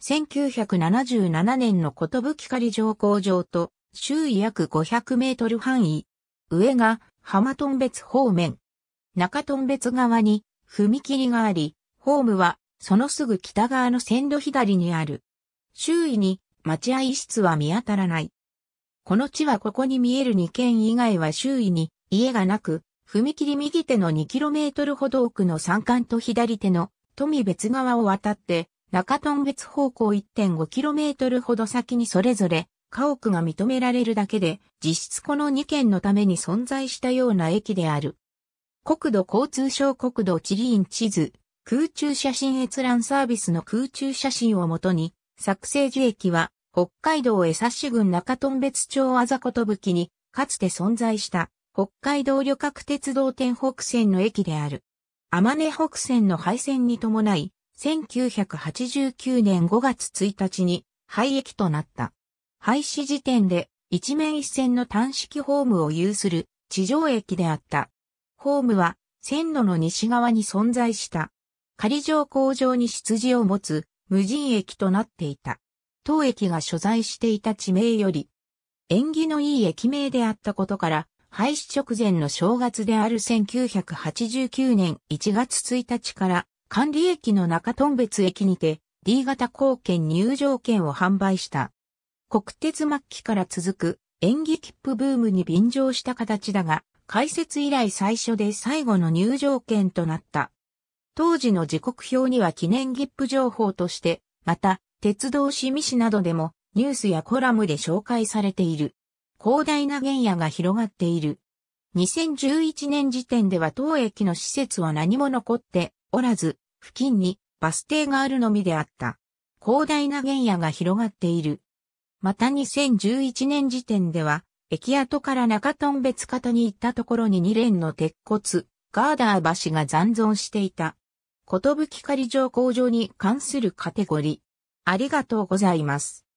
1977年のことぶきかり乗降場と周囲約500メートル範囲。上が浜頓別方面。中頓別側に踏切があり、ホームはそのすぐ北側の線路左にある。周囲に待合室は見当たらない。この地はここに見える2軒以外は周囲に家がなく、踏切右手の2トルほど奥の山間と左手の富別側を渡って中トン別方向 1.5km ほど先にそれぞれ家屋が認められるだけで、実質この2件のために存在したような駅である。国土交通省国土地理院地図、空中写真閲覧サービスの空中写真をもとに、作成樹駅は、北海道江差市郡中トン別町あざことぶきに、かつて存在した、北海道旅客鉄道天北線の駅である。天根北線の廃線に伴い、1989年5月1日に廃駅となった。廃止時点で一面一線の単式ホームを有する地上駅であった。ホームは線路の西側に存在した。仮上工場に出自を持つ無人駅となっていた。当駅が所在していた地名より、縁起のいい駅名であったことから、廃止直前の正月である1989年1月1日から管理駅の中トン別駅にて D 型貢献入場券を販売した。国鉄末期から続く演技切符ブームに便乗した形だが、開設以来最初で最後の入場券となった。当時の時刻表には記念切符情報として、また、鉄道市見市などでもニュースやコラムで紹介されている。広大な原野が広がっている。2011年時点では当駅の施設は何も残っておらず、付近にバス停があるのみであった。広大な原野が広がっている。また2011年時点では、駅跡から中ト頓別方に行ったところに2連の鉄骨、ガーダー橋が残存していた。ことぶき仮上工場に関するカテゴリー。ありがとうございます。